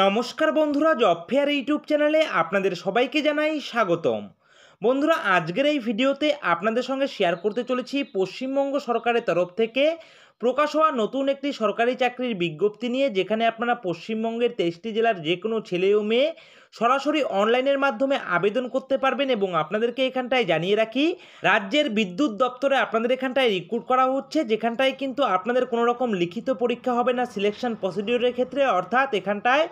নমস্কার বন্ধুরা job fair YouTube চ্যানেলে আপনাদের সবাইকে জানাই স্বাগতম বন্ধুরা আজকের এই ভিডিওতে আপনাদের সঙ্গে শেয়ার করতে চলেছি পশ্চিমবঙ্গ সরকারের তরফ থেকে প্রকাশ হওয়া নতুন একটি সরকারি চাকরির বিজ্ঞপ্তি নিয়ে যেখানে আপনারা পশ্চিমবঙ্গের তেইশটি জেলার যে কোনো ছেলে ও মেয়ে সরাসরি অনলাইনের মাধ্যমে আবেদন করতে পারবেন এবং আপনাদেরকে এখানটায় জানিয়ে রাখি রাজ্যের বিদ্যুৎ দপ্তরে আপনাদের এখানটায় রিক্রুট করা হচ্ছে যেখানটায় কিন্তু আপনাদের কোনো রকম লিখিত পরীক্ষা হবে না সিলেকশন প্রসিডিওরের ক্ষেত্রে অর্থাৎ এখানটায়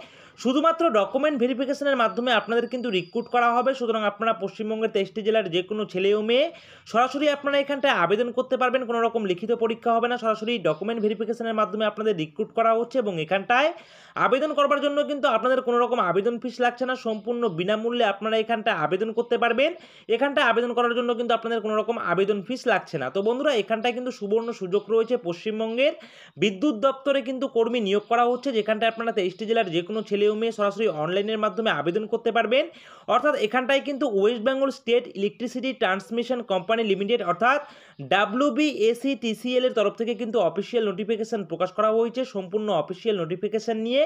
শুধুমাত্র ডকুমেন্ট ভেরিফিকেশনের মাধ্যমে আপনাদের কিন্তু রিক্রুট করা হবে সুতরাং আপনারা পশ্চিমবঙ্গের তেইশটি জেলার যে কোনো ছেলে ও মেয়ে সরাসরি আপনারা এখানটায় আবেদন করতে পারবেন কোনো রকম লিখিত পরীক্ষা হবে না সরাসরি এই ডকুমেন্ট ভেরিফিকেশনের মাধ্যমে আপনাদের রিক্রুট করা হচ্ছে এবং এখানটায় আবেদন করবার জন্য কিন্তু আপনাদের কোনো রকম আবেদন ফিস লাগছে না সম্পূর্ণ বিনামূল্যে আপনারা এখানটায় আবেদন করতে পারবেন এখানটায় আবেদন করার জন্য কিন্তু আপনাদের কোনো রকম আবেদন ফিস লাগছে না তো বন্ধুরা এখানটায় কিন্তু সুবর্ণ সুযোগ রয়েছে পশ্চিমবঙ্গের বিদ্যুৎ দপ্তরে কিন্তু কর্মী নিয়োগ করা হচ্ছে যেখানটায় আপনারা তেইশটি জেলার যে কোনো ছেলে ও মেয়ে সরাসরি অনলাইনের মাধ্যমে আবেদন করতে পারবেন অর্থাৎ এখানটায় কিন্তু West Bengal state electricity transmission company limited অর্থাৎ টিসিএল এর তরফ থেকে কিন্তু অফিসিয়াল নোটিফিকেশান প্রকাশ করা হয়েছে সম্পূর্ণ অফিসিয়াল নোটিফিকেশান নিয়ে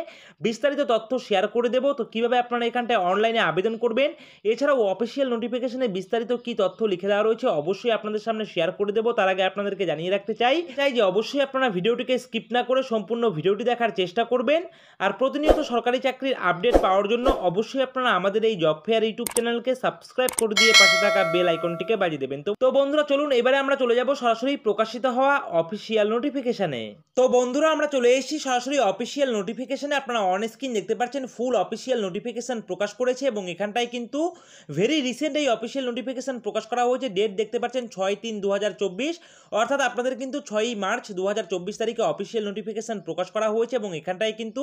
বিস্তারিত তথ্য শেয়ার করে দেব তো কীভাবে আপনারা এখানটায় অনলাইনে আবেদন করবেন এছাড়াও অফিসিয়াল নোটিফিকেশানে বিস্তারিত কী তথ্য লিখে দেওয়া রয়েছে অবশ্যই আপনাদের সামনে শেয়ার করে দেবো তার আগে আপনাদেরকে জানিয়ে রাখতে চাই চাই যে অবশ্যই আপনারা ভিডিওটিকে স্কিপ না করে সম্পূর্ণ ভিডিওটি দেখার চেষ্টা করবেন আর প্রতিনিয়ত সরকারি চাকরির আপডেট পাওয়ার জন্য অবশ্যই আপনারা আমাদের এই জব ফেয়ার ইউটিউব চ্যানেলকে সাবস্ক্রাইব করে দিয়ে পাশে থাকা বেল আইকনটিকে বাজিয়ে দেবেন তো বন্ধুরা চলুন এবারে আমরা চলে যাব সরাসরি প্রকাশিত হওয়া অফিসিয়াল নোটিফিকেশন নোটিফিকেশানে তো বন্ধুরা আমরা চলে এসেছি সরাসরি অফিসিয়াল নোটিফিকেশানে আপনারা অন স্ক্রিন দেখতে পাচ্ছেন ফুল অফিসিয়াল নোটিফিকেশান প্রকাশ করেছে এবং এখানটায় কিন্তু ভেরি রিসেন্ট এই অফিসিয়াল নোটিফিকেশান প্রকাশ করা হয়েছে ডেট দেখতে পাচ্ছেন ছয় তিন দু অর্থাৎ আপনাদের কিন্তু ছয়ই মার্চ দু তারিখে অফিসিয়াল নোটিফিকেশান প্রকাশ করা হয়েছে এবং এখানটায় কিন্তু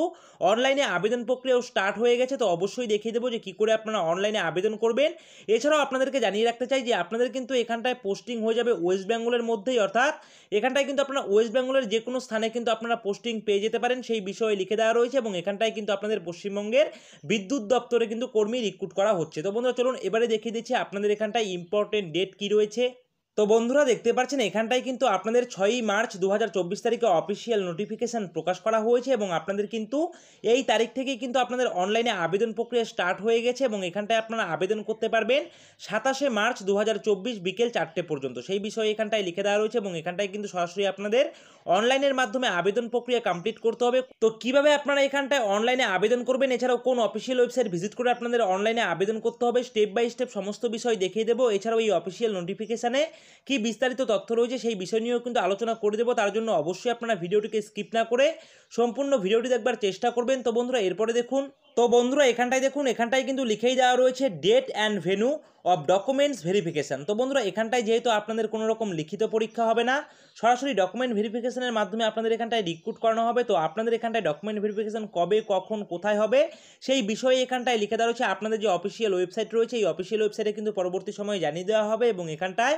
অনলাইনে আবেদন প্রক্রিয়াও স্টার্ট হয়ে গেছে তো অবশ্যই দেখিয়ে দেবো যে কী করে আপনারা অনলাইনে আবেদন করবেন এছাড়াও আপনাদেরকে জানিয়ে রাখতে চাই যে আপনাদের কিন্তু এখানটায় পোস্টিং হয়ে যাবে ওয়েস্ট বেঙ্গলের মধ্যেই অর্থাৎ এখানটায় কিন্তু আপনারা ওয়েস্ট বেঙ্গলের যে কোনো স্থানে কিন্তু আপনারা পোস্টিং পেয়ে যেতে পারেন সেই বিষয়ে লিখে দেওয়া রয়েছে এবং এখানটায় কিন্তু আপনাদের পশ্চিমবঙ্গের বিদ্যুৎ দপ্তরে কিন্তু কর্মী রিক্রুট করা হচ্ছে তো বন্ধুরা চলুন এবারে দেখিয়ে দিচ্ছি আপনাদের এখানটায় ইম্পর্টেন্ট ডেট কি রয়েছে তো বন্ধুরা দেখতে পাচ্ছেন এখানটায় কিন্তু আপনাদের ছয়ই মার্চ দু হাজার তারিখে অফিসিয়াল নোটিফিকেশান প্রকাশ করা হয়েছে এবং আপনাদের কিন্তু এই তারিখ থেকেই কিন্তু আপনাদের অনলাইনে আবেদন প্রক্রিয়া স্টার্ট হয়ে গেছে এবং এখানটায় আপনারা আবেদন করতে পারবেন সাতাশে মার্চ দু বিকেল চারটে পর্যন্ত সেই বিষয়ে এখানটায় লিখে দেওয়া রয়েছে এবং এখানটায় কিন্তু সরাসরি আপনাদের অনলাইনের মাধ্যমে আবেদন প্রক্রিয়া কমপ্লিট করতে হবে তো কিভাবে আপনারা এখানটায় অনলাইনে আবেদন করবেন এছাড়াও কোন অফিসিয়াল ওয়েবসাইট ভিজিট করে আপনাদের অনলাইনে আবেদন করতে হবে স্টেপ বাই স্টেপ সমস্ত বিষয় দেখিয়ে দেবো এছাড়াও এই অফিসিয়াল নোটিফিকেশানে কি বিস্তারিত তথ্য রয়েছে সেই বিষয় নিয়েও কিন্তু আলোচনা করে দেবো তার জন্য অবশ্যই আপনারা ভিডিওটিকে স্কিপ না করে সম্পূর্ণ ভিডিওটি দেখবার চেষ্টা করবেন তো বন্ধুরা এরপরে দেখুন তো বন্ধুরা এখানটায় দেখুন এখানটায় কিন্তু লিখেই দেওয়া রয়েছে date and venue of documents verification তো বন্ধুরা এখানটায় যেহেতু আপনাদের কোনো রকম লিখিত পরীক্ষা হবে না সরাসরি ডকুমেন্ট ভেরিফিকেশানের মাধ্যমে আপনাদের এখানটায় রিক্রুট করানো হবে তো আপনাদের এখানটায় ডকুমেন্ট ভেরিফিকেশান কবে কখন কোথায় হবে সেই বিষয়ে এখানটায় লিখে দেওয়া রয়েছে আপনাদের যে অফিসিয়াল ওয়েবসাইট রয়েছে এই অফিসিয়াল ওয়েবসাইটে কিন্তু পরবর্তী সময়ে জানিয়ে দেওয়া হবে এবং এখানটায়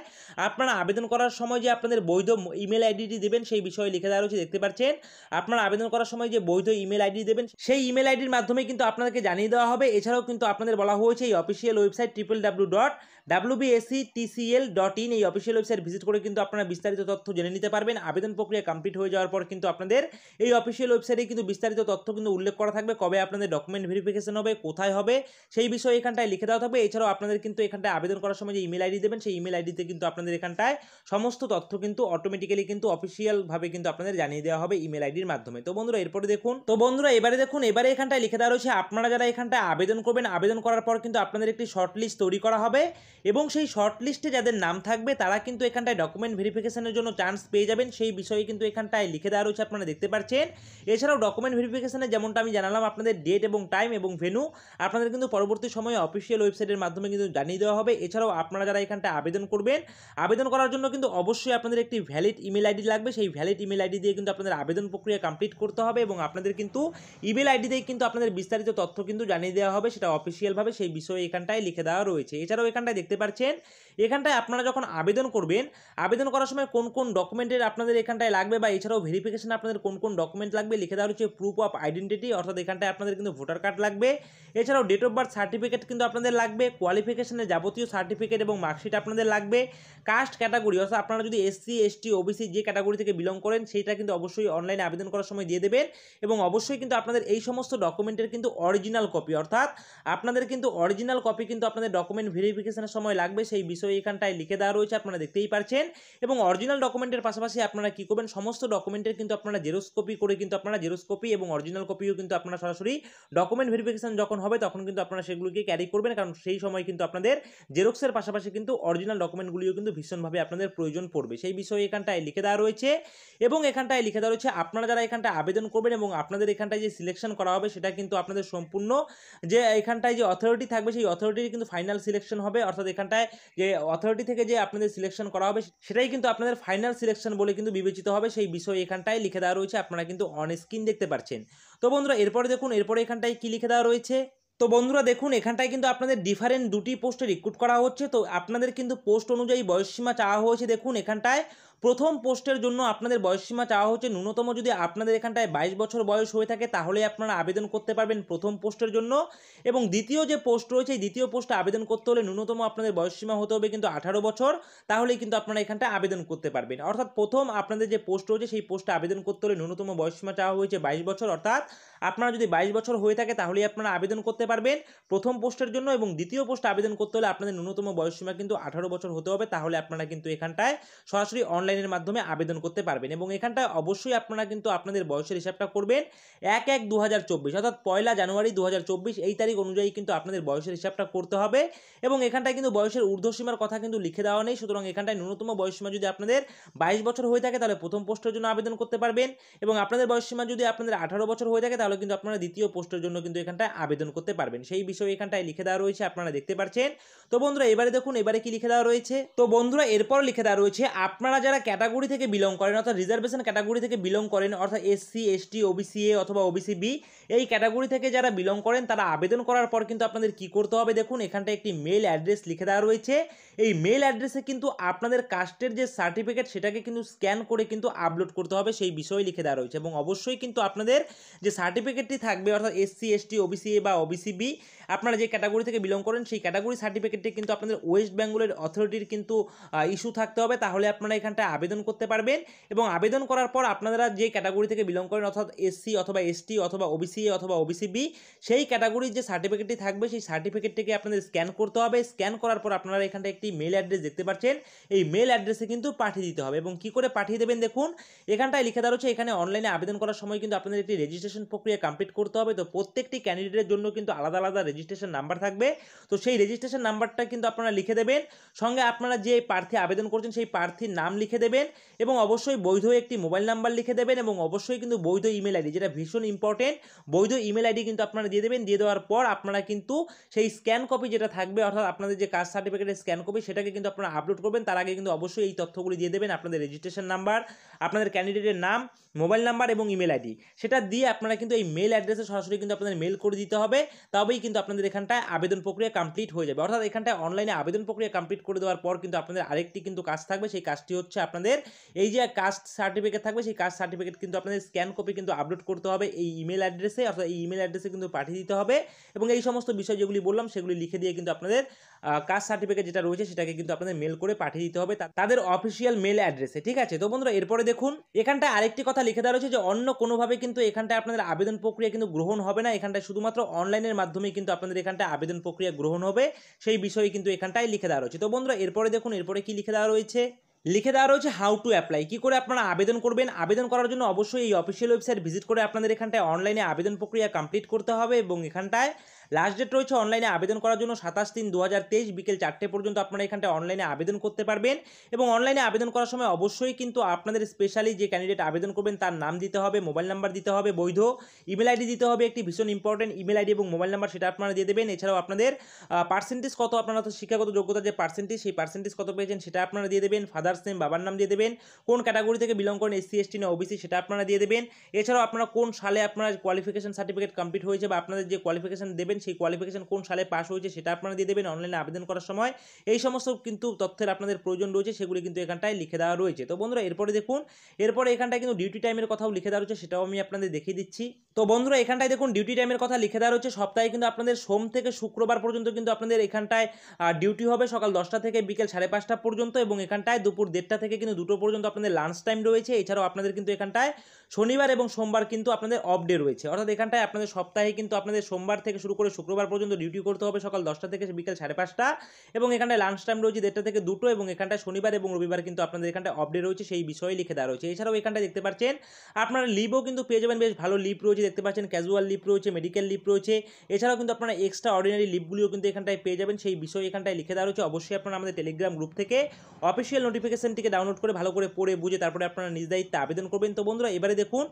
আপনারা আবেদন করার সময় যে আপনাদের বৈধ ইমেল আইডিটি দেবেন সেই বিষয়ে লিখে দেওয়া রয়েছে দেখতে পাচ্ছেন আপনারা আবেদন করার সময় যে বৈধ ইমেল আইডি দেবেন সেই ইমেল আইডির মাধ্যমে কিন্তু আপনাদেরকে জানিয়ে দেওয়া হবে এছাড়াও কিন্তু আপনাদের বলা হয়েছে এই official website triple W what TCL dot in এই অফিসিয়াল ওয়েবসাইট ভিজিট করে কিন্তু আপনারা বিস্তারিত তথ্য জেনে নিতে পারবেন আবেদন প্রক্রিয়া কমপ্লিট হয়ে যাওয়ার পর কিন্তু আপনাদের এই অফিসিয়াল ওয়েবসাইটে কিন্তু বিস্তারিত তথ্য কিন্তু উল্লেখ করা থাকবে কবে আপনাদের ডকুমেন্ট ভেরিফিকেশন হবে কোথায় হবে সেই বিষয়ে এখানটায় লিখে দেওয়া থাকবে এছাড়াও আপনাদের কিন্তু এখানটায় আবেদন করার সময় যে ইমেল আইডি দেবেন সেই ইমেল আইডিতে কিন্তু আপনাদের এখানটায় সমস্ত তথ্য কিন্তু অটোমেটিক্যালি কিন্তু অফিসিয়ালভাবে কিন্তু আপনাদের জানিয়ে দেওয়া হবে ইমেল আইডির মাধ্যমে তো বন্ধুরা এরপরে দেখুন তো বন্ধুরা এবারে দেখুন এবারে এখানটায় লিখে দেওয়া রয়েছে আপনারা যারা এখানটায় আবেদন করবেন আবেদন করার পর কিন্তু আপনাদের একটি শর্ট লিস্ট তৈরি করা হবে এবং সেই শর্ট লিস্টে যাদের নাম থাকবে তারা কিন্তু এখানটায় ডকুমেন্ট ভেরিফিকেশনের জন্য চান্স পেয়ে যাবেন সেই বিষয়ে কিন্তু এখানটায় লিখে দেওয়া রয়েছে আপনারা দেখতে পাচ্ছেন এছাড়াও ডকুমেন্ট ভেরিফিকেশানে যেমনটা আমি জানালাম আপনাদের ডেট এবং টাইম এবং ভেনু আপনাদের কিন্তু পরবর্তী সময়ে অফিসিয়াল ওয়েবসাইটের মাধ্যমে কিন্তু জানিয়ে দেওয়া হবে এছাড়াও আপনারা যারা এখানটায় আবেদন করবেন আবেদন করার জন্য কিন্তু অবশ্যই আপনাদের একটি ভ্যালিড ইমেল আইডি লাগবে সেই ভ্যালিড ইমেল আইডি দিয়ে কিন্তু আপনাদের আবেদন প্রক্রিয়া কমপ্লিট করতে হবে এবং আপনাদের কিন্তু ইমেল আইডি দিয়ে কিন্তু আপনাদের বিস্তারিত তথ্য কিন্তু জানিয়ে দেওয়া হবে সেটা অফিসিয়ালভাবে সেই বিষয়ে এখানটায় লিখে দেওয়া রয়েছে এছাড়াও এখানটায় দেখতে পাচ্ছেন এখানটায় আপনারা যখন আবেদন করবেন আবেদন করার সময় কোন কোন ডকুমেন্টের আপনাদের এখানটায় লাগবে বা এছাড়াও ভেরিফিকেশন আপনাদের কোন কোন ডকুমেন্ট লাগবে লিখে দেওয়া হচ্ছে প্রুফ অফ আইডেন্টিটি অর্থাৎ এখানটায় আপনাদের কিন্তু ভোটার কার্ড লাগবে এছাড়াও ডেট অফ বার্থ সার্টিফিকেট কিন্তু আপনাদের লাগবে কোয়ালিফিকেশনের যাবতীয় সার্টিফিকেট এবং মার্কশিট আপনাদের লাগবে কাস্ট ক্যাটাগরি অর্থাৎ আপনারা যদি এসসি এসটি ওবিসি যে ক্যাটাগরি থেকে বিলং করেন সেইটা কিন্তু অবশ্যই অনলাইনে আবেদন করার সময় দিয়ে দেবেন এবং অবশ্যই কিন্তু আপনাদের এই সমস্ত ডকুমেন্টের কিন্তু অরিজিনাল কপি অর্থাৎ আপনাদের কিন্তু অরিজিনাল কপি কিন্তু আপনাদের ডকুমেন্ট ভেরিফিকেশনের সময় লাগবে সেই বিষয়ে এখানটায় লিখে দেওয়া রয়েছে আপনারা দেখতেই পারছেন এবং অরিজিনাল ডকুমেন্টের পাশাপাশি আপনারা কী করবেন সমস্ত ডকুমেন্টের কিন্তু আপনারা জেরক্স কপি করে কিন্তু আপনারা জেরক্স কপি এবং অরিজিনাল কপিও কিন্তু আপনারা সরাসরি ডকুমেন্ট ভেরিফিকেশন যখন হবে তখন কিন্তু আপনারা সেগুলিকে ক্যারি করবেন কারণ সেই সময় কিন্তু আপনাদের জেরক্সের পাশাপাশি কিন্তু অরিজিনাল ডকুমেন্টগুলিও কিন্তু ভীষণভাবে আপনাদের প্রয়োজন পড়বে সেই বিষয়ে এখানটায় লিখে দেওয়া রয়েছে এবং এখানটায় লিখে দেওয়া রয়েছে আপনারা যারা এখানটায় আবেদন করবেন এবং আপনাদের এখানটায় যে সিলেকশন করা হবে সেটা কিন্তু আপনাদের সম্পূর্ণ যে এখানটায় যে অথরিটি থাকবে সেই অথরিটির কিন্তু ফাইনাল সিলেকশন হবে অর্থাৎ এখানটায় যে অথরিটি থেকে যে আপনাদের সিলেকশন করা হবে সেটাই কিন্তু আপনাদের ফাইনাল সিলেকশন বলে কিন্তু বিবেচিত হবে সেই বিষয় এখানটায় লিখে দেওয়া রয়েছে আপনারা কিন্তু অন স্ক্রিন দেখতে পাচ্ছেন তো বন্ধুরা এরপরে দেখুন এরপরে এখানটায় কী লিখে দেওয়া রয়েছে তো বন্ধুরা দেখুন এখানটায় কিন্তু আপনাদের ডিফারেন্ট দুটি পোস্টে রিক্রুট করা হচ্ছে তো আপনাদের কিন্তু পোস্ট অনুযায়ী বয়সসীমা চাওয়া হয়েছে দেখুন এখানটায় প্রথম পোস্টের জন্য আপনাদের বয়সসীমা চাওয়া হচ্ছে ন্যূনতম যদি আপনাদের এখানটায় বাইশ বছর বয়স হয়ে থাকে তাহলে আপনারা আবেদন করতে পারবেন প্রথম পোস্টের জন্য এবং দ্বিতীয় যে পোস্ট রয়েছে এই দ্বিতীয় পোস্টে আবেদন করতে হলে ন্যূনতম আপনাদের বয়সসীমা হতে হবে কিন্তু আঠারো বছর তাহলেই কিন্তু আপনারা এখানটায় আবেদন করতে পারবেন অর্থাৎ প্রথম আপনাদের যে পোস্ট রয়েছে সেই পোস্টে আবেদন করতে হলে ন্যূনতম বয়সসীমা চাওয়া হয়েছে বাইশ বছর অর্থাৎ আপনারা যদি বাইশ বছর হয়ে থাকে তাহলেই আপনারা আবেদন করতে পারবেন প্রথম পোস্টের জন্য এবং দ্বিতীয় পোস্টে আবেদন করতে হলে আপনাদের ন্যূনতম বয়সসীমা কিন্তু আঠারো বছর হতে হবে তাহলে আপনারা কিন্তু এখানটায় সরাসরি অনলাইন অনলাইনের মাধ্যমে আবেদন করতে পারবেন এবং এখানটা অবশ্যই আপনারা কিন্তু আপনাদের বয়সের হিসাবটা করবেন এক এক দু অর্থাৎ পয়লা জানুয়ারি দু এই তারিখ অনুযায়ী কিন্তু আপনাদের বয়সের হিসাবটা করতে হবে এবং এখানটায় কিন্তু বয়সের ঊর্ধ্বসীমার কথা কিন্তু লিখে দেওয়া নেই সুতরাং এখানটায় ন্যূনতম বয়সসীমা যদি আপনাদের বাইশ বছর হয়ে থাকে তাহলে প্রথম পোস্টের জন্য আবেদন করতে পারবেন এবং আপনাদের বয়সসীমা যদি আপনাদের আঠারো বছর হয়ে থাকে তাহলে কিন্তু আপনারা দ্বিতীয় পোস্টের জন্য কিন্তু এখানটায় আবেদন করতে পারবেন সেই বিষয়ে এখানটায় লিখে দেওয়া রয়েছে আপনারা দেখতে পাচ্ছেন তো বন্ধুরা এবারে দেখুন এবারে কি লিখে দেওয়া রয়েছে তো বন্ধুরা এরপর লিখে দেওয়া রয়েছে আপনারা যারা ক্যাটাগরি থেকে বিলং করেন অর্থাৎ রিজার্ভেশন ক্যাটাগরি থেকে বিলং করেন অর্থাৎ এসসি এসটি ওবিসি এ অথবা ওবিসি বি এই ক্যাটাগরি থেকে যারা বিলং করেন তারা আবেদন করার পর কিন্তু আপনাদের কি করতে হবে দেখুন এখানটা একটি মেল অ্যাড্রেস লিখে দেওয়া রয়েছে এই মেল অ্যাড্রেসে কিন্তু আপনাদের কাস্টের যে সার্টিফিকেট সেটাকে কিন্তু স্ক্যান করে কিন্তু আপলোড করতে হবে সেই বিষয়ে লিখে দেওয়া রয়েছে এবং অবশ্যই কিন্তু আপনাদের যে সার্টিফিকেটটি থাকবে অর্থাৎ এসসি এসটি ওবিসি বা ওবিসি বি আপনারা যে ক্যাটাগরি থেকে বিলং করেন সেই ক্যাটাগরি সার্টিফিকেটটি কিন্তু আপনাদের ওয়েস্ট বেঙ্গলের অথরিটির কিন্তু ইস্যু থাকতে হবে তাহলে আপনারা এখানটা আবেদন করতে পারবেন এবং আবেদন করার পর আপনারা যে ক্যাটাগরি থেকে বিলং করেন অর্থাৎ এসসি অথবা এসটি অথবা ওবিসি অথবা ওবিসি বি সেই ক্যাটাগরির যে সার্টিফিকেটটি থাকবে সেই সার্টিফিকেটটিকে আপনাদের স্ক্যান করতে হবে স্ক্যান করার পর আপনারা এখানটা একটি মেল অ্যাড্রেস দেখতে পাচ্ছেন এই মেল অ্যাড্রেসে কিন্তু পাঠিয়ে দিতে হবে এবং কি করে পাঠিয়ে দেবেন দেখুন এখানটায় লিখে দেওয়া রয়েছে এখানে অনলাইনে আবেদন করার সময় কিন্তু আপনাদের একটি রেজিস্ট্রেশন প্রক্রিয়া কমপ্লিট করতে হবে তো প্রত্যেকটি ক্যান্ডিডেটের জন্য কিন্তু আলাদা আলাদা রেজিস্ট্রেশন নাম্বার থাকবে তো সেই রেজিস্ট্রেশন নাম্বারটা কিন্তু আপনারা লিখে দেবেন সঙ্গে আপনারা যে প্রার্থী আবেদন করছেন সেই প্রার্থীর নাম লিখে দেবেন এবং অবশ্যই বৈধ একটি মোবাইল নাম্বার লিখে দেবেন এবং অবশ্যই কিন্তু বৈধ ইমেল আইডি যেটা ভীষণ ইম্পর্টেন্ট বৈধ ইমেল আইডি কিন্তু আপনারা দিয়ে দেবেন দিয়ে দেওয়ার পর আপনারা কিন্তু সেই স্ক্যান কপি যেটা থাকবে অর্থাৎ আপনাদের যে কাস্ট সার্টিফিকেটের স্ক্যান কপি সেটাকে কিন্তু আপনারা আপলোড করবেন তার আগে কিন্তু অবশ্যই এই তথ্যগুলি দিয়ে দেবেন আপনাদের রেজিস্ট্রেশন নাম্বার আপনাদের ক্যান্ডিডেটের নাম মোবাইল নাম্বার এবং ইমেল আইডি সেটা দিয়ে আপনারা কিন্তু এই মেল অ্যাড্রেসে সরাসরি কিন্তু আপনাদের মেল করে দিতে হবে তবেই কিন্তু আপনাদের এখানটায় আবেদন প্রক্রিয়া কমপ্লিট হয়ে যাবে অর্থাৎ এখানটায় অনলাইনে আবেদন প্রক্রিয়া কমপ্লিট করে দেওয়ার পর কিন্তু আপনাদের আরেকটি কিন্তু কাজ থাকবে সেই কাজটি হচ্ছে আপনাদের এই যে কাস্ট সার্টিফিকেট থাকবে সেই কাস্ট সার্টিফিকেট কিন্তু আপনাদের স্ক্যান কপি কিন্তু আপলোড করতে হবে এই ইমেল অ্যাড্রেসে অর্থাৎ এই ইমেল অ্যাড্রেসে কিন্তু পাঠিয়ে দিতে হবে এবং এই সমস্ত বিষয় যেগুলি বললাম সেগুলি লিখে দিয়ে কিন্তু আপনাদের কাস্ট সার্টিফিকেট যেটা রয়েছে সেটাকে কিন্তু আপনাদের মেল করে পাঠিয়ে দিতে হবে তাদের অফিসিয়াল মেল অ্যাড্রেসে ঠিক আছে তো বন্ধুরা এরপরে দেখুন এখানটায় আরেকটি কথা লিখে দেওয়া রয়েছে যে অন্য কোনোভাবে কিন্তু এখানটায় আপনাদের আবেদন প্রক্রিয়া কিন্তু গ্রহণ হবে না এখানটায় শুধুমাত্র অনলাইনের মাধ্যমে কিন্তু আপনাদের এখানটায় আবেদন প্রক্রিয়া গ্রহণ হবে সেই বিষয়ে কিন্তু এখানটায় লিখে দেওয়া রয়েছে তো বন্ধুরা এরপরে দেখুন এরপরে কি লিখে দেওয়া রয়েছে লিখে দেওয়া রয়েছে হাউ টু অ্যাপ্লাই কী করে আপনারা আবেদন করবেন আবেদন করার জন্য অবশ্যই এই অফিসিয়াল ওয়েবসাইট ভিজিট করে আপনাদের এখানটায় অনলাইনে আবেদন প্রক্রিয়া কমপ্লিট করতে হবে এবং এখানটায় লাস্ট ডেট রয়েছে অনলাইনে আবেদন করার জন্য সাতাশ তিন দু বিকেল চারটে পর্যন্ত আপনারা এখানটায় অনলাইনে আবেদন করতে পারবেন এবং অনলাইনে আবেদন করার সময় অবশ্যই কিন্তু আপনাদের স্পেশালি যে ক্যান্ডিডেট আবেদন করবেন তার নাম দিতে হবে মোবাইল নাম্বার দিতে হবে বৈধ ইমেল আইডি দিতে হবে একটি ভীষণ ইম্পর্টেন্ট ইমেল আইডি এবং মোবাইল নাম্বার সেটা আপনারা দিয়ে দেবেন এছাড়াও আপনাদের পার্সেন্টেজ কত আপনারা তো শিক্ষাগত যোগ্যতা যে পার্সেন্টেজ সেই পার্সেন্টেজ কত পেয়েছেন সেটা আপনারা দিয়ে দেবেন ফাদার্স নেম বাবার নাম দিয়ে দেবেন কোন ক্যাটাগরি থেকে বিলং করেন এসসি এসটি না ওবিসি সেটা আপনারা দিয়ে দেবেন এছাড়াও আপনারা কোন সালে আপনার কোয়ালিফিকেশন সার্টিফিকেট কমপ্লিট হয়েছে বা আপনাদের যে কোয়ালিফিকেশন দেবেন সেই কোয়ালিফিকেশান কোন সালে পাস হয়েছে সেটা আপনারা দিয়ে দেবেন অনলাইনে আবেদন করার সময় এই সমস্ত কিন্তু তথ্যের আপনাদের প্রয়োজন রয়েছে সেগুলি কিন্তু এখানটায় লিখে দেওয়া রয়েছে তো বন্ধুরা এরপরে দেখুন এরপরে এখানটায় কিন্তু ডিউটি টাইমের কথাও লিখে দেওয়া রয়েছে সেটাও আমি আপনাদের দেখিয়ে দিচ্ছি তো বন্ধুরা এখানটায় দেখুন ডিউটি টাইমের কথা লিখে দেওয়া রয়েছে সপ্তাহে কিন্তু আপনাদের সোম থেকে শুক্রবার পর্যন্ত কিন্তু আপনাদের এখানটায় ডিউটি হবে সকাল দশটা থেকে বিকেল সাড়ে পাঁচটা পর্যন্ত এবং এখানটায় দুপুর দেড়টা থেকে কিন্তু দুটো পর্যন্ত আপনাদের লাঞ্চ টাইম রয়েছে এছাড়াও আপনাদের কিন্তু এখানটায় শনিবার এবং সোমবার কিন্তু আপনাদের অফ ডে রয়েছে অর্থাৎ এখানটায় আপনাদের সপ্তাহে কিন্তু আপনাদের সোমবার থেকে শুরু করে করে শুক্রবার পর্যন্ত ডিউটি করতে হবে সকাল দশটা থেকে বিকেল সাড়ে পাঁচটা এবং এখানে লাঞ্চ টাইম রয়েছে দেড়টা থেকে দুটো এবং এখানটা শনিবার এবং রবিবার কিন্তু আপনাদের এখানটায় আপডেট রয়েছে সেই বিষয়ে লিখে দেওয়া রয়েছে এছাড়াও এখানটায় দেখতে পাচ্ছেন আপনারা লিভও কিন্তু পেয়ে যাবেন বেশ ভালো লিভ রয়েছে দেখতে পাচ্ছেন ক্যাজুয়াল লিভ রয়েছে মেডিকেল লিভ রয়েছে এছাড়াও কিন্তু আপনারা এক্সট্রা অর্ডিনারি লিভগুলিও কিন্তু এখানটায় পেয়ে যাবেন সেই বিষয়ে এখানটায় লিখে দেওয়া রয়েছে অবশ্যই আপনারা আমাদের টেলিগ্রাম গ্রুপ থেকে অফিসিয়াল নোটিফিকেশনটিকে ডাউনলোড করে ভালো করে পড়ে বুঝে তারপরে আপনারা নিজ দায়িত্বে আবেদন করবেন তো বন্ধুরা এবারে দেখুন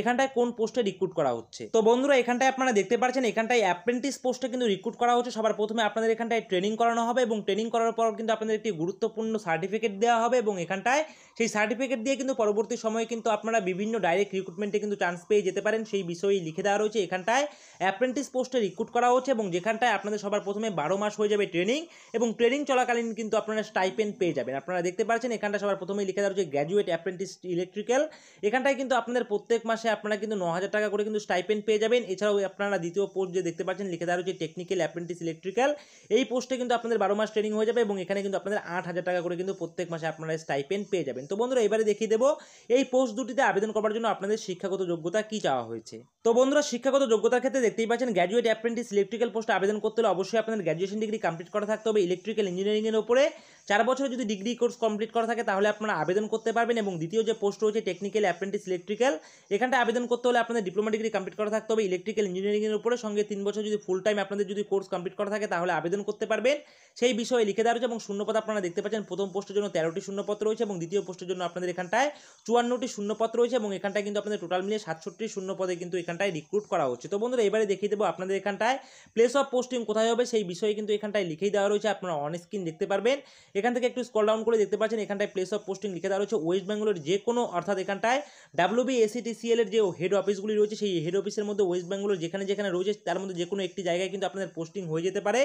এখানটায় কোন পোস্টে রিক্রুট করা হচ্ছে তো বন্ধুরা এখানটায় আপনারা দেখতে পাচ্ছেন এখানটায় অ্যাপ্রেন্টিস অ্যাপ্রেন্টিস পোস্টে কিন্তু রিক্রুট করা হচ্ছে সবার প্রথমে আপনাদের এখানটায় ট্রেনিং করানো হবে এবং ট্রেনিং করার পর কিন্তু আপনাদের একটি গুরুত্বপূর্ণ সার্টিফিকেট দেওয়া হবে এবং এখানটায় সেই সার্টিফিকেট দিয়ে কিন্তু পরবর্তী সময়ে কিন্তু আপনারা বিভিন্ন ডাইরেক্ট রিক্রুটমেন্টে কিন্তু চান্স পেয়ে যেতে পারেন সেই বিষয়ে লিখে দেওয়া রয়েছে এখানটায় অ্যাপ্রেন্টিস পোস্টে রিক্রুট করা হচ্ছে এবং যেখানটায় আপনাদের সবার প্রথমে বারো মাস হয়ে যাবে ট্রেনিং এবং ট্রেনিং চলাকালীন কিন্তু আপনারা স্টাইপেন পেয়ে যাবেন আপনারা দেখতে পাচ্ছেন এখানটা সবার প্রথমেই লিখে দেওয়া রয়েছে গ্র্যাজুয়েট অ্যাপ্রেন্টিস ইলেকট্রিক্যাল এখানটায় কিন্তু আপনাদের প্রত্যেক মাসে আপনারা কিন্তু ন হাজার টাকা করে কিন্তু স্টাইপেন পেয়ে যাবেন এছাড়াও আপনারা দ্বিতীয় পোস্ট যে দেখতে পাচ্ছেন লিখে দেওয়া রয়েছে টেকনিক্যাল অ্যাপ্রেন্টিস ইলেকট্রিক্যাল এই পোস্টে কিন্তু আপনাদের বারো মাস ট্রেনিং হয়ে যাবে এবং এখানে কিন্তু আপনাদের আট হাজার টাকা করে কিন্তু প্রত্যেক মাসে আপনারা স্টাইপেন পেয়ে যাবেন পারবেন তো বন্ধুরা এবারে দেখিয়ে দেবো এই পোস্ট দুটিতে আবেদন করার জন্য আপনাদের শিক্ষাগত যোগ্যতা কি চাওয়া হয়েছে তো বন্ধুরা শিক্ষাগত যোগ্যতার ক্ষেত্রে দেখতেই পাচ্ছেন গ্র্যাজুয়েট অ্যাপ্রেন্টিস ইলেকট্রিক্যাল পোস্টে আবেদন করতে হলে অবশ্যই আপনাদের গ্র্যাজুয়েশন ডিগ্রি কমপ্লিট করা থাকতে হবে ইলেকট্রিক্যাল ইঞ্জিনিয়ারিংয়ের উপরে চার বছরে যদি ডিগ্রি কোর্স কমপ্লিট করা থাকে তাহলে আপনারা আবেদন করতে পারবেন এবং দ্বিতীয় যে পোস্ট রয়েছে টেকনিক্যাল অ্যাপ্রেন্টিস ইলেকট্রিক্যাল এখানটা আবেদন করতে হলে আপনাদের ডিপ্লোমা ডিগ্রি কমপ্লিট করা থাকতে হবে ইলেকট্রিক্যাল ইঞ্জিনিয়ারিংয়ের উপরে সঙ্গে তিন বছর যদি ফুল টাইম আপনাদের যদি কোর্স কমপ্লিট করা থাকে তাহলে আবেদন করতে পারবেন সেই বিষয়ে লিখে দেওয়া এবং শূন্যপদ আপনারা দেখতে পাচ্ছেন প্রথম পোস্টের জন্য তেরোটি শূন্যপদ রয়েছে এবং দ্বিতীয় পোস্টের জন্য আপনাদের এখানটায় চুয়ান্নটি শূন্যপদ রয়েছে এবং এখানটায় কিন্তু আপনাদের টোটাল মিলিয়ে সাতষট্টি শূন্যপদে কিন্তু এখানটায় রিক্রুট করা হচ্ছে তো বন্ধুরা এবারে দেখিয়ে দেবো আপনাদের এখানটায় প্লেস অফ পোস্টিং কোথায় হবে সেই বিষয়ে কিন্তু এখানটায় লিখেই দেওয়া রয়েছে আপনারা অন স্ক্রিন দেখতে পারবেন এখান থেকে একটু স্কল ডাউন করে দেখতে পাচ্ছেন এখানটায় প্লেস অফ পোস্টিং লিখে দেওয়া রয়েছে ওয়েস্ট বেঙ্গলের যে কোনো অর্থাৎ এখানটায় ডাব্লিউবি এসিটিসিএল এর যে হেড অফিসগুলি রয়েছে সেই হেড অফিসের মধ্যে ওয়েস্ট বেঙ্গলের যেখানে যেখানে রয়েছে তার মধ্যে যে কোনো একটি জায়গায় কিন্তু আপনাদের পোস্টিং হয়ে যেতে পারে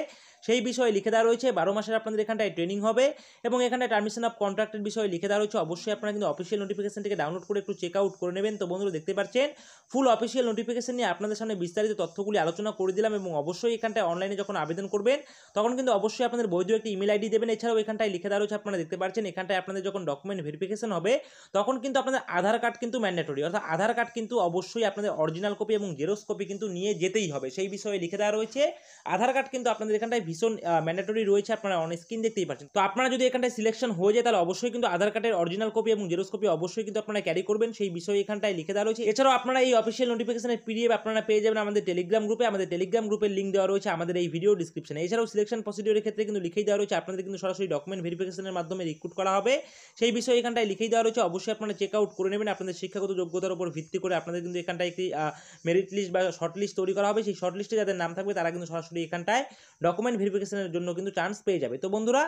সেই বিষয়ে লিখে দেওয়া রয়েছে বারো মাসের আপনাদের এখানটায় ট্রেনিং হবে এবং এখানে টার্মিশন অফ কন্ট্রাক্টের বিষয়ে লিখে দেওয়া রয়েছে অবশ্যই আপনারা কিন্তু অফিসিয়াল থেকে ডাউনলোড করে একটু চেক আউট করে নেবেন তো বন্ধুরা দেখতে পাচ্ছেন ফুল অফিসিয়াল নোটিফিকেশন নিয়ে আপনাদের সামনে বিস্তারিত তথ্যগুলি আলোচনা করে দিলাম এবং অবশ্যই এখানটায় অনলাইনে যখন আবেদন করবেন তখন কিন্তু অবশ্যই আপনাদের বৈধ একটি ইমেল আইডি দেবেন এছাড়াও এখান এখানটায় লিখে দেওয়া রয়েছে আপনারা দেখতে পাচ্ছেন এখানটায় আপনাদের যখন ডকুমেন্ট ভেরিফিকেশন হবে তখন কিন্তু আপনাদের আধার কার্ড কিন্তু ম্যান্ডেটরি অর্থাৎ আধার কার্ড কিন্তু অবশ্যই আপনাদের অরিজিনাল কপি এবং জেরোস কপি কিন্তু নিয়ে যেতেই হবে সেই বিষয়ে লিখে দেওয়া রয়েছে আধার কার্ড কিন্তু আপনাদের এখানটায় ভীষণ ম্যান্ডেটরি রয়েছে আপনারা অন স্ক্রিন দেখতেই পাচ্ছেন তো আপনারা যদি এখানটায় সিলেকশন হয়ে যায় তাহলে অবশ্যই কিন্তু আধার কার্ডের অরিজিনাল কপি এবং জেরোস কপি অবশ্যই কিন্তু আপনারা ক্যারি করবেন সেই বিষয়ে এখানটায় লিখে দেওয়া রয়েছে এছাড়াও আপনারা এই অফিসিয়াল নোটিফিকেশনের পিডিএফ আপনারা পেয়ে যাবেন আমাদের টেলিগ্রাম গ্রুপে আমাদের টেলিগ্রাম গ্রুপের লিঙ্ক দেওয়া রয়েছে আমাদের এই ভিডিও ডিসক্রিপশনে এছাড়াও সিলেকশন প্রসিডিওর ক্ষেত্রে কিন্তু লিখেই দেওয়া রয়েছে আপনাদের কিন্তু সরাসরি ডকুমেন্ট ডকুমেন্ট ভেরিফিকেশনের মাধ্যমে রিক্রুট করা হবে সেই বিষয়ে এখানটায় লিখেই দেওয়া রয়েছে অবশ্যই আপনারা চেক আউট করে নেবেন আপনাদের শিক্ষাগত যোগ্যতার উপর ভিত্তি করে আপনাদের কিন্তু এখানটায় একটি মেরিট লিস্ট বা শর্ট লিস্ট তৈরি করা হবে সেই শর্ট লিস্টে যাদের নাম থাকবে তারা কিন্তু সরাসরি এখানটায় ডকুমেন্ট ভেরিফিকেশনের জন্য কিন্তু চান্স পেয়ে যাবে তো বন্ধুরা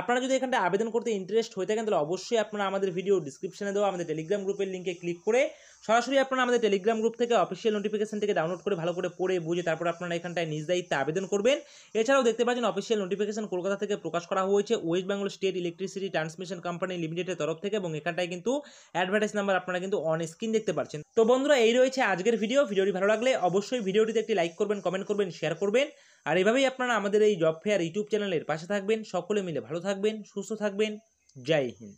আপনারা যদি এখানটায় আবেদন করতে ইন্টারেস্ট হয়ে থাকেন তাহলে অবশ্যই আপনারা আমাদের ভিডিও ডিসক্রিপশনে দেওয়া আমাদের টেলিগ্রাম গ্রুপের লিঙ্কে ক্লিক করে সরাসরি আপনারা আমাদের টেলিগ্রাম গ্রুপ থেকে অফিসিয়াল নোটিফিকেশন থেকে ডাউনলোড করে ভালো করে পড়ে বুঝে তারপর আপনারা এখানটায় নিজ দায়িত্বে আবেদন করবেন এছাড়াও দেখতে পাচ্ছেন অফিসিয়াল নোটিফিকেশন কলকাতা থেকে প্রকাশ করা হয়েছে West Bengal state electricity transmission Company লিমিটেডের তরফ থেকে এবং এখানটায় কিন্তু অ্যাডভার্টাইজ নাম্বার আপনারা কিন্তু অন স্ক্রিন দেখতে পাচ্ছেন তো বন্ধুরা এই রয়েছে আজকের ভিডিও ভিডিওটি ভালো লাগলে অবশ্যই ভিডিওটিতে একটি লাইক করবেন কমেন্ট করবেন শেয়ার করবেন আর এভাবেই আপনারা আমাদের এই জব ফেয়ার ইউটিউব চ্যানেলের পাশে থাকবেন সকলে মিলে ভালো থাকবেন সুস্থ থাকবেন জয় হিন্দ